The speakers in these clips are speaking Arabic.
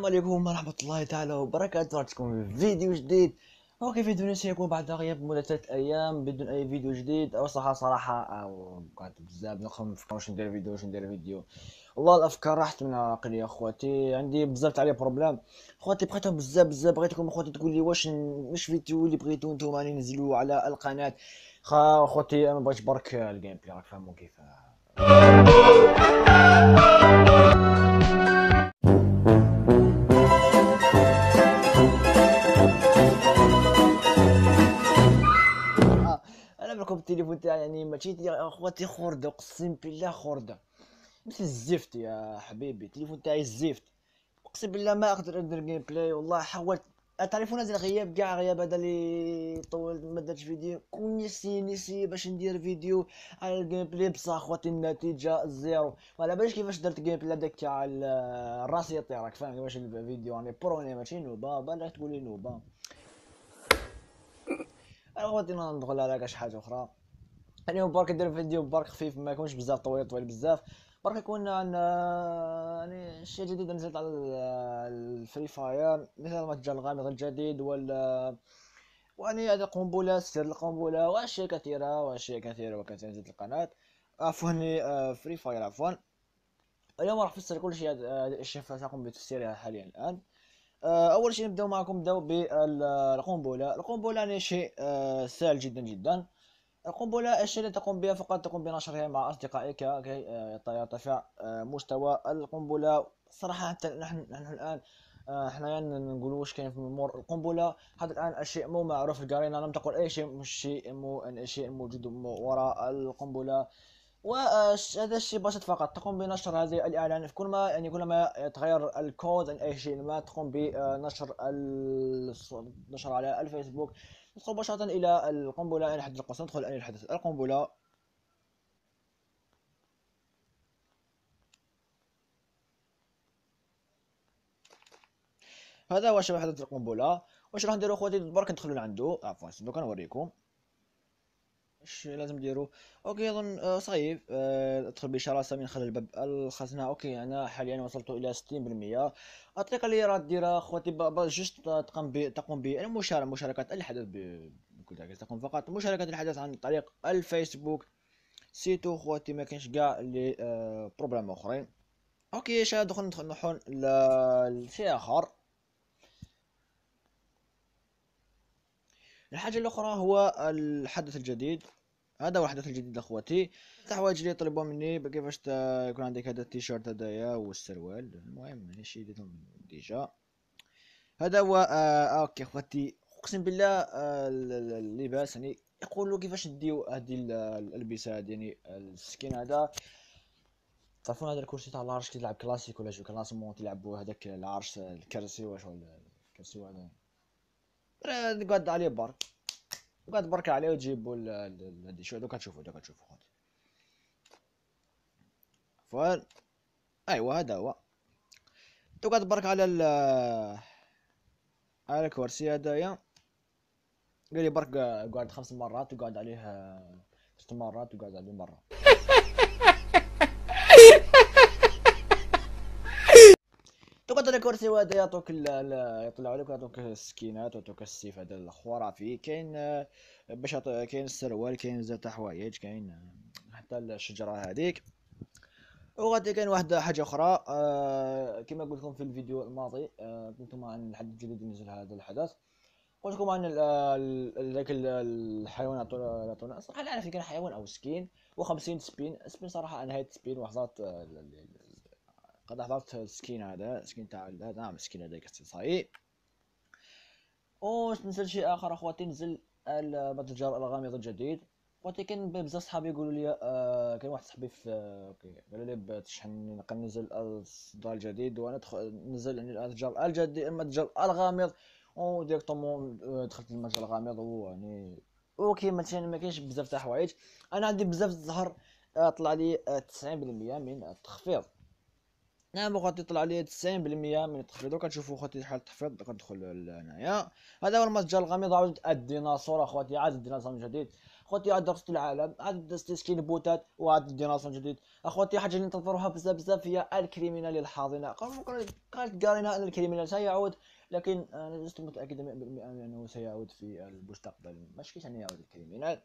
السلام عليكم ورحمة الله تعالى وبركاته رجعتكم في فيديو جديد اوكي فيديو نسي يكون بعد غياب مدة ثلاث ايام بدون اي فيديو جديد او صراحة صراحة او قعدت بزاف نخمم في واش ندير فيديو واش ندير فيديو والله الافكار راحت من عقلي اخواتي عندي بزاف تاع لي بروبليم اخواتي بغيتهم بزاف بزاف بغيتكم اخواتي تقول لي واش واش فيديو اللي بغيتو نتوما راني نزلو على القناة خا اخواتي انا بغيت برك الجيم بلاي راك فاهمو كيفاه راكم التليفون تاعي يعني ماشي اخواتي خردة اقسم بالله خردة مثل الزفت يا حبيبي التليفون تاعي الزفت اقسم بالله ما اقدر ندير جيم بلاي والله حاولت التليفون هذا غياب كاع غياب هذا اللي طولت ما درتش فيديو كون نسي نسي باش ندير فيديو على الجيم بلاي بصح خواتي النتيجه زيرو وعلى على باليش كيفاش درت جيم بلاي هذاك تاع الراس يطير راك فاهم كيفاش الفيديو راني يعني بروني ماشي نوبه بالك تقولي نوبه غادي ندخل على كاش حاجه اخرى اليوم يعني برك ندير فيديو برك خفيف ما يكونش بزاف طويل طويل بزاف برك يكون عندنا يعني شي جديد نزلت على الفري فاير مثل ما جا الغامض الجديد ولا واني هذه القنبله سير القنبله واشياء كثيره واشياء كثيره وكثيره نزلت القناه عفوا فري آه، فاير عفوا اليوم راح نفسر كل شيء الاشياء نقوم بتفسيرها حاليا الان آه، اول شيء نبداو معكم نبداو بالقنبله آه، القنبله يعني شيء آه، سهل جدا جدا القنبله الشيء اللي تقوم بها فقط تقوم بنشرها مع اصدقائك كي يرتفع مستوى القنبله صراحه حتى نحن نحن الان حنايا يعني نقولوا واش كاين في الامور القنبله حتى الان الشيء مو معروف القرينه لم تقل اي شيء مش شيء مو شيء موجود وراء القنبله وهذا الشيء بسيط فقط تقوم بنشر هذه الاعلان في كل ما يعني كلما يتغير الكود ان اي شيء ما تقوم بنشر نشر على الفيسبوك ندخل مباشره الى القنبله يعني حد القصه ندخل الى الحدث القنبله هذا هو شبه حدث القنبله واش راح نديرو اخواتي برك ندخلو لعندو عفوا دوكا نوريكم اش لازم نديرو اوكي اظن آه، صعيب آه، ادخل بشراسه من خلال الباب الخزنه اوكي انا حاليا وصلت الى 60% الطريقه اللي راه ديرها خواتي جوست تقوم تقوم بالمشاركه مشاركه الحدث بكل تاكيد تقوم فقط مشاركه الحدث عن طريق الفيسبوك سيتو خواتي ما كاينش كاع لي آه، بروبليم اخرين اوكي شاد دخل ندخل نحون لشيء اخر الحاجة الأخرى هو الحدث الجديد هذا هو الحدث الجديد اخواتي الحوايج اللي يطلبوا مني كيفاش يكون عندك هذا التيشيرت هذايا والسروال المهم هادشي ديتهم ديجا هذا هو آه اوكي اخواتي اقسم بالله آه، اللباس يعني يقولوا كيفاش نديو هذه الالبسه هذه يعني السكين هذا تعرفون هذا الكرسي تاع العرش كي تلعب كلاسيك ولا جو كلاسيمون تلعبوا هذاك العرش الكرسي واش ولا الكرسي هذا نقعد عليه برك نقعد برك عليه وتجيبو هادي شويه دوكا تشوفوا دوكا تشوفوا خويا فوالا ايوا هذا هو دوكا برك على ال على الكرسي هذايا قال لي برك قعد خمس مرات وقعد عليه ست مرات وقعد عليه مره تقدر الكرسي وهذا يعطوك يطلع لك يعطوك السكينات ويعطوك الاستفاده الخرافي كاين آه، باش كاين السروال كاين زاد حوايج كاين آه، حتى الشجره هذيك وغادي كاين واحد حاجه اخرى آه كما قلت لكم في الفيديو الماضي آه لكم عن الحدث الجديد نزل هذا الحدث قلت لكم عن ذاك الحيوان عطونا صراحه لا اعرف كان حيوان او سكين و50 سبين سبين صراحه انا هاد سبين وحظات آه، قد احضرت السكين هذا سكين تاع هذا نعم السكين هذا اختصائي واش نزل شيء اخر اخواتي نزل المتجر الغامض الجديد اخواتي كان بزاف صحابي يقولوا لي آه كان واحد صاحبي في آه، اوكي قالوا لي تشحن نزل الاصدار الجديد وانا نزل يعني المتجر الجديد المتجر الغامض وديريكتومون آه، دخلت المتجر الغامض ويعني اوكي مثلا ما كاينش بزاف تاع حوايج انا عندي بزاف الزهر آه، طلع لي 90% من التخفيض انا غادي يطلع ليا 90% من التخفيض وكتشوفوا خوتي شحال التخفيض كندخل هنايا هذا هو المتجر الغامض عاود الديناصور اخواتي عاد الديناصور من جديد اخواتي عاد درست العالم عاد درست سكين بوتات وعاد الديناصور من جديد اخواتي حاجه اللي نتظروها بزاف بزاف هي الكريمينال الحاضنه كانت قالنا ان الكريمينال سيعود لكن انا لست 100% انه سيعود في المستقبل ماشي كيش يعني يعود الكريمينال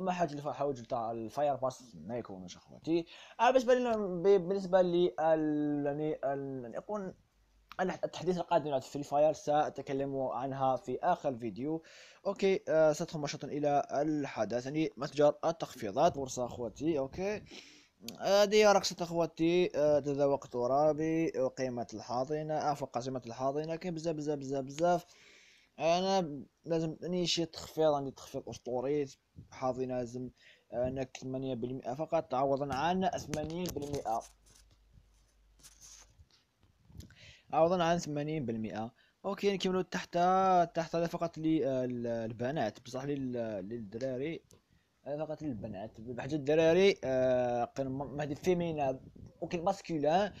اما حاجه حوج تاع الفاير باس نايكون اخواتي آه، بالنسبه لنا بالنسبه لي يعني نقول يعني التحديث القادم في فاير سأتكلم عنها في آخر فيديو أوكي آه سأدخل مباشرة إلى الحدث يعني متجر التخفيضات بورصة أخواتي أوكي هذه آه رقصة أخواتي آه تذوق ترابي وقيمة الحاضنة أفق آه، قسمة الحاضنة كاين بزاف بزاف بزاف بزاف انا لازم اني شي تخفيض عندي تخفيض اسطوري حاضي لازم انا آه، ثمانية بالمئة فقط عوضا عن ثمانين بالمئة عوضا عن ثمانين بالمئة اوكي نكملو تحت تحت هذا فقط للبنات آه، بصح للدراري هذا آه، فقط للبنات بحاجة الدراري مهدي فيمينا اوكي ماسكولان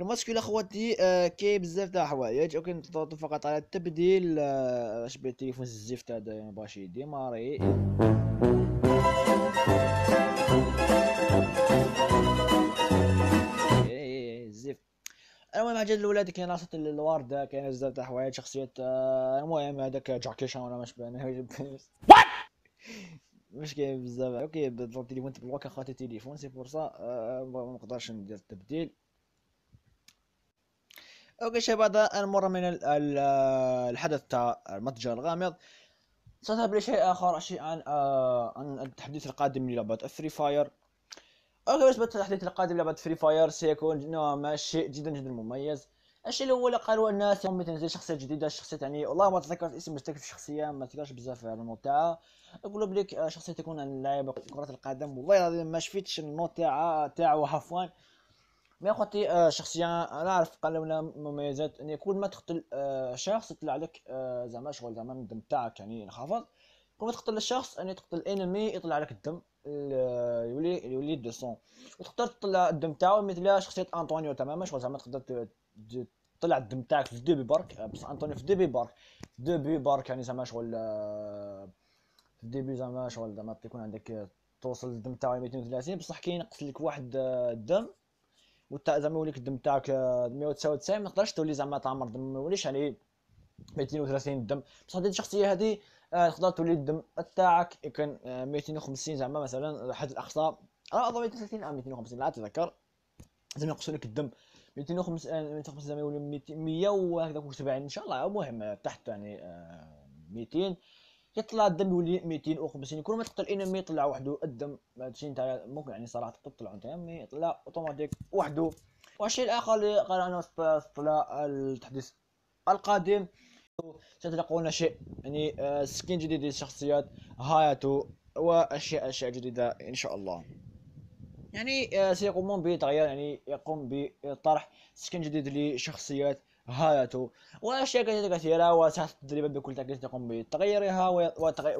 المشكله اخواتي آه، كاين بزاف تاع الحوايج اوكي تضغطوا فقط على التبديل آه، اش بيه التليفون الزفت هذا ما باش يديماري زفت المهم حاجه الاولاد كاين راسه الوردة كاين بزاف تاع الحوايج شخصيات آه، المهم هذاك جاكيشا ولا مش بان واش مش كاين بزاف اوكي التليفون تبلوك اخواتي التليفون سي بور سا ما نقدرش ندير التبديل اوكي شباب هذا المرة من الحدث تاع المتجر الغامض سنذهب لشيء اخر شيء عن آه عن التحديث القادم للعبة فري فاير اوكي بالنسبة للتحديث القادم للعبة فري فاير سيكون نوعا ما شيء جدا جدا مميز الشيء الاول قالوا الناس يوم تنزل شخصيه جديده شخصيه يعني والله ما تذكرت اسم بس في شخصيه ما تذكرش بزاف النوت تاعها يقولوا بليك آه، شخصيه تكون عن لاعب كره القدم والله العظيم ما شفتش النوت تاعها تاعو عفوا ما خوتي آه، شخصيا آه، انا عارف قال ولا مميزات ان كل ما تقتل آه، شخص يطلع لك زعما شغل زعما الدم تاعك يعني ينخفض كل ما تقتل الشخص ان تقتل الانمي يطلع لك الدم يولي يولي سون وتقدر تطلع الدم تاعو مثل شخصيه انطونيو تماما شغل زعما تقدر تطلع الدم تاعك في دوبي بارك بس انطونيو في دوبي بارك دوبي بارك يعني زعما شغل في الديبي زعما شغل زعما تكون عندك توصل الدم تاعو 230 بصح كي ينقص لك واحد الدم وتا زعما يوليك الدم تاعك 199 آه، ما تقدرش تولي زعما تعمر دم ما يوليش يعني 230 الدم بصح هذه الشخصيه هذه آه، تقدر تولي الدم تاعك يكون 250 آه، زعما مثلا حد الاقصى انا اظن 230 او 250 لا اتذكر زعما يقصوا لك الدم 250 زعما يولي 100 وهكذا 70 ان شاء الله المهم تحت يعني 200 يطلع الدم يولي 250 كل ما تقتل انمي يطلع وحده الدم هادشي نتا ممكن يعني صراحه تطلع نتاع مي يطلع اوتوماتيك وحده والشيء الاخر اللي قرانا في التحديث القادم ستلقون شيء يعني آه، سكين جديد للشخصيات هاياتو واشياء اشياء جديده ان شاء الله يعني آه، سيقومون بتغيير يعني يقوم بطرح سكين جديد لشخصيات هايته وأشياء كثيرة كثيرة وتحت التدريبات بكل تأكيد تقوم بتغييرها وتغي...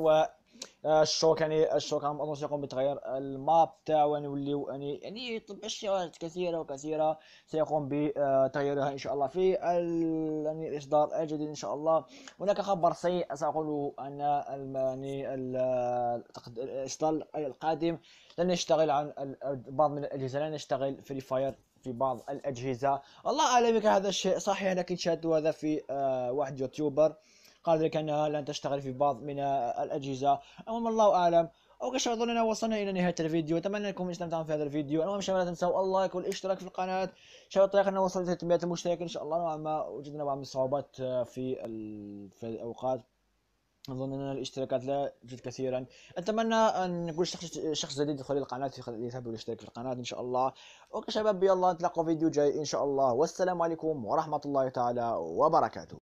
آه، الشوك يعني الشوك اظن سيقوم بتغيير الماب تاعو ونوليو يعني, يعني يعني طبع اشياء كثيره وكثيره سيقوم بتغييرها ان شاء الله في يعني الاصدار الجديد ان شاء الله هناك خبر سيء ساقوله ان يعني الاصدار القادم لن يشتغل عن بعض من الاجهزه لن يشتغل فري فاير في بعض الاجهزه الله اعلم هذا الشيء صحيح لكن شاهدت هذا في آه، واحد يوتيوبر قال ذلك أنها لن تشتغل في بعض من الأجهزة المهم الله أعلم أو كشف أظننا وصلنا إلى نهاية الفيديو أتمنى أنكم استمتعتم في هذا الفيديو المهم شباب لا تنسوا اللايك والاشتراك في القناة شباب الطريقة أنه وصلت 300 مشترك إن شاء الله نوعا ما وجدنا بعض الصعوبات آه، في, في الأوقات أظن أن الاشتراكات لا توجد كثيرا أتمنى أن كل شخص, شخص جديد يدخل القناة يذهب ويشترك في القناة إن شاء الله وكشباب يلا نتلاقوا فيديو جاي إن شاء الله والسلام عليكم ورحمة الله تعالى وبركاته